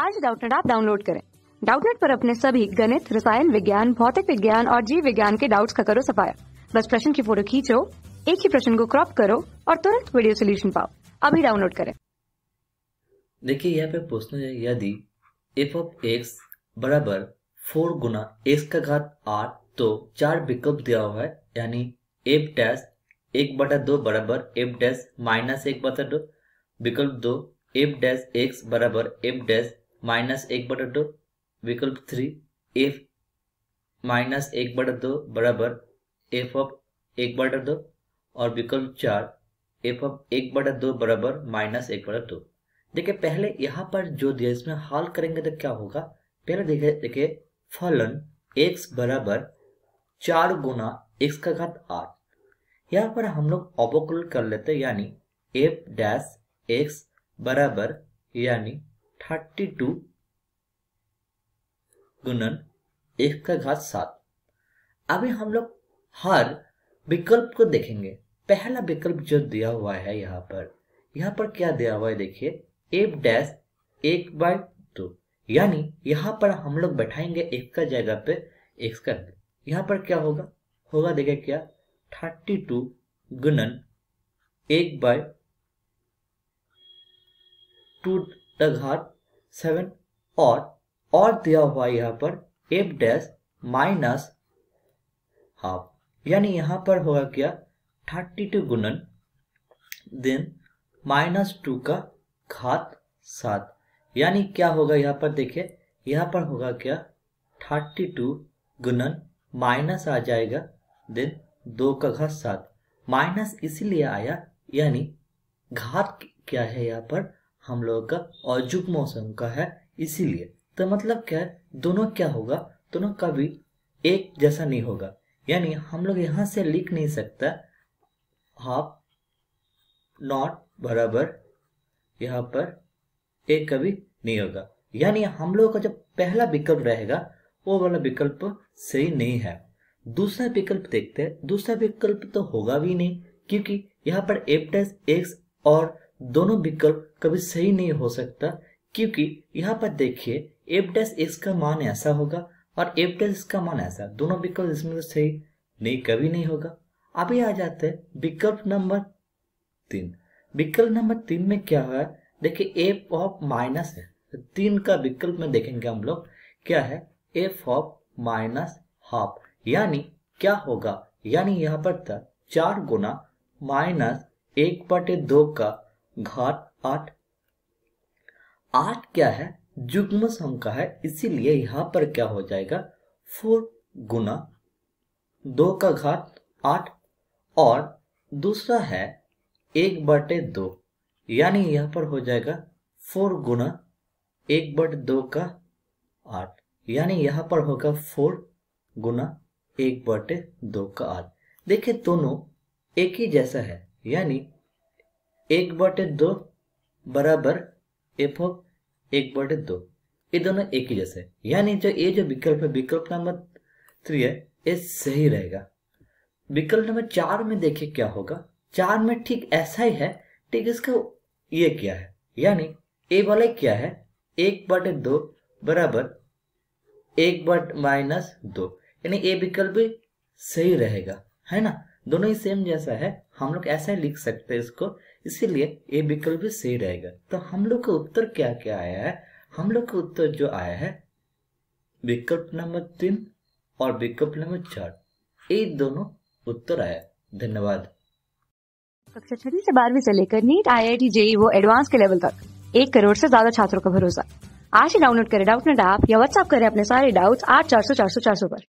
आज डाउटनेट आप डाउनलोड करें डाउटनेट पर अपने सभी गणित रसायन विज्ञान भौतिक विज्ञान और जीव विज्ञान के डाउट्स का करो सफाया बस प्रश्न की फोटो खींचो एक ही प्रश्न को क्रॉप करो और तुरंत वीडियो सोल्यूशन पाओ अभी डाउनलोड करें देखिए यहाँ पे प्रश्न है यदि एफ ऑफ एक्स बराबर फोर गुना एक्स का घात आठ तो चार विकल्प दिया हुआ है यानी एफ डैश एक बटा दो बराबर एफ डैश माइनस एक बटा दो विकल्प दो एफ डैश एक्स बराबर एफ डैश माइनस एक बटा दो विकल्प थ्री एफ माइनस एक बटा दो बराबर एफ ऑफ एक बटा दो और विकल्प चार एफ ऑफ एक बटा दो बराबर माइनस एक बटा दो देखिए पहले यहाँ पर जो दिया इसमें हल करेंगे तो क्या होगा पहले देखे देखे फलन एक्स बराबर चार गुना एक्स का घात आठ यहाँ पर हम लोग अवकुल कर लेते यानी एफ डैश एक्स बराबर यानी थर्टी टू गुणन एक का घात सात अभी हम लोग हर विकल्प को देखेंगे पहला विकल्प जो दिया हुआ है यहाँ पर यहाँ पर क्या दिया हुआ है देखिए एफ डैश एक बाय दो यानी यहाँ पर हम लोग बैठाएंगे एक का जगह पे एक्स का यहाँ पर क्या होगा होगा देखिए क्या थर्टी टू गुणन एक बाय टू द घाट सेवन और और दिया हुआ यहाँ पर एफ डैश माइनस हाफ यानी यहाँ पर होगा क्या थर्टी टू गुणन देन माइनस टू का घात सात यानी क्या होगा यहाँ पर देखिए यहाँ पर होगा क्या थर्टी टू गुणन माइनस आ जाएगा देन दो का घात सात माइनस इसीलिए आया यानी घात क्या है यहाँ पर हम लोग का और जुग मौसम का है इसीलिए तो मतलब क्या है दोनों क्या होगा दोनों कभी एक जैसा नहीं होगा यानी हम लोग यहां से लिख नहीं सकता हाफ नॉट बराबर यहां पर एक कभी नहीं होगा यानी हम लोगों का जो पहला विकल्प रहेगा वो वाला विकल्प सही नहीं है दूसरा विकल्प देखते हैं दूसरा विकल्प तो होगा भी नहीं क्योंकि यहाँ पर एपटेस एक्स और दोनों विकल्प कभी सही नहीं हो सकता क्योंकि यहाँ पर देखिए एफ डैश एक्स का मान ऐसा होगा और एफ डैश का मान ऐसा दोनों विकल्प इसमें सही नहीं कभी नहीं होगा अभी आ जाते हैं विकल्प नंबर तीन विकल्प नंबर तीन में क्या है देखिए एफ ऑफ माइनस है तीन का विकल्प में देखेंगे हम लोग क्या है एफ ऑफ माइनस हाफ यानी क्या होगा यानी यहाँ पर था चार गुना माइनस एक बटे दो का घाट आठ आठ क्या है जुग्म संख्या है इसीलिए यहां पर क्या हो जाएगा फोर गुना दो का घात आठ और दूसरा है एक बटे दो यानी यहां पर हो जाएगा फोर गुना एक बट दो का आठ यानी यहां पर होगा फोर गुना एक बटे दो का आठ देखिये दोनों एक ही जैसा है यानी एक बटे दो बराबर एफ ऑफ एक बटे दो ये दोनों एक ही जैसे यानी जो ये जो विकल्प है विकल्प नंबर थ्री है ये सही रहेगा विकल्प नंबर चार में देखिए क्या होगा चार में ठीक ऐसा ही है ठीक इसका ये क्या है यानी ए वाला क्या है एक बटे दो बराबर एक बट माइनस दो यानी ए विकल्प सही रहेगा है ना दोनों ही सेम जैसा है हम लोग ऐसा ही लिख सकते हैं इसको इसीलिए ये विकल्प भी सही रहेगा तो हम लोग का उत्तर क्या क्या आया है हम लोग का उत्तर जो आया है विकल्प नंबर तीन और विकल्प नंबर चार ये दोनों उत्तर आया धन्यवाद कक्षा छठी से बारहवीं से लेकर NEET I I T JEE वो एडवांस के लेवल तक एक करोड़ से ज्यादा छात्रों का भरोसा आज ही डाउनलोड करें डाउट नेट ऐप या व्हाट्सअप करें अपने सारे डाउट्स आठ चार सौ चार सौ चार सौ पर